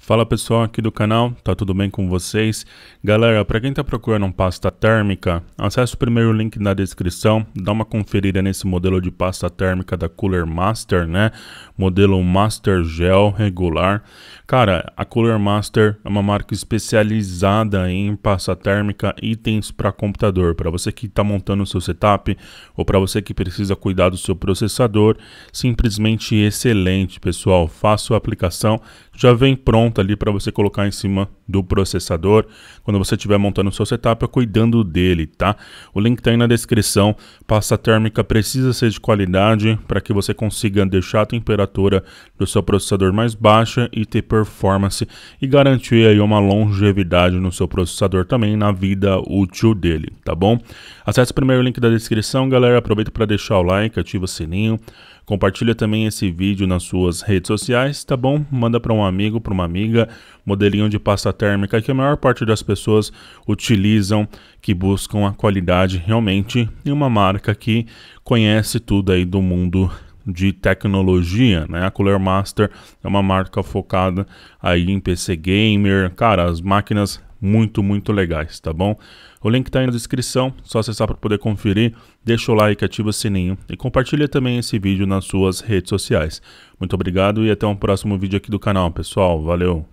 Fala pessoal aqui do canal, tá tudo bem com vocês? Galera, para quem tá procurando pasta térmica, acesse o primeiro link na descrição, dá uma conferida nesse modelo de pasta térmica da Cooler Master, né? Modelo Master Gel regular. Cara, a Cooler Master é uma marca especializada em pasta térmica, itens para computador. Para você que tá montando o seu setup ou para você que precisa cuidar do seu processador, simplesmente excelente, pessoal. Faça a aplicação, já vem pronto pronta ali para você colocar em cima do processador quando você estiver montando o seu setup, é cuidando dele, tá? O link tá aí na descrição. Pasta térmica precisa ser de qualidade para que você consiga deixar a temperatura do seu processador mais baixa e ter performance e garantir aí uma longevidade no seu processador também na vida útil dele, tá bom? Acesse primeiro o link da descrição, galera. Aproveita para deixar o like, ativa o sininho. Compartilha também esse vídeo nas suas redes sociais, tá bom? Manda para um amigo, para uma amiga, modelinho de pasta térmica que a maior parte das pessoas utilizam, que buscam a qualidade realmente e uma marca que conhece tudo aí do mundo de tecnologia, né? A Cooler Master é uma marca focada aí em PC gamer, cara, as máquinas muito, muito legais, tá bom? O link está aí na descrição, só acessar para poder conferir. Deixa o like, ativa o sininho e compartilha também esse vídeo nas suas redes sociais. Muito obrigado e até um próximo vídeo aqui do canal, pessoal. Valeu!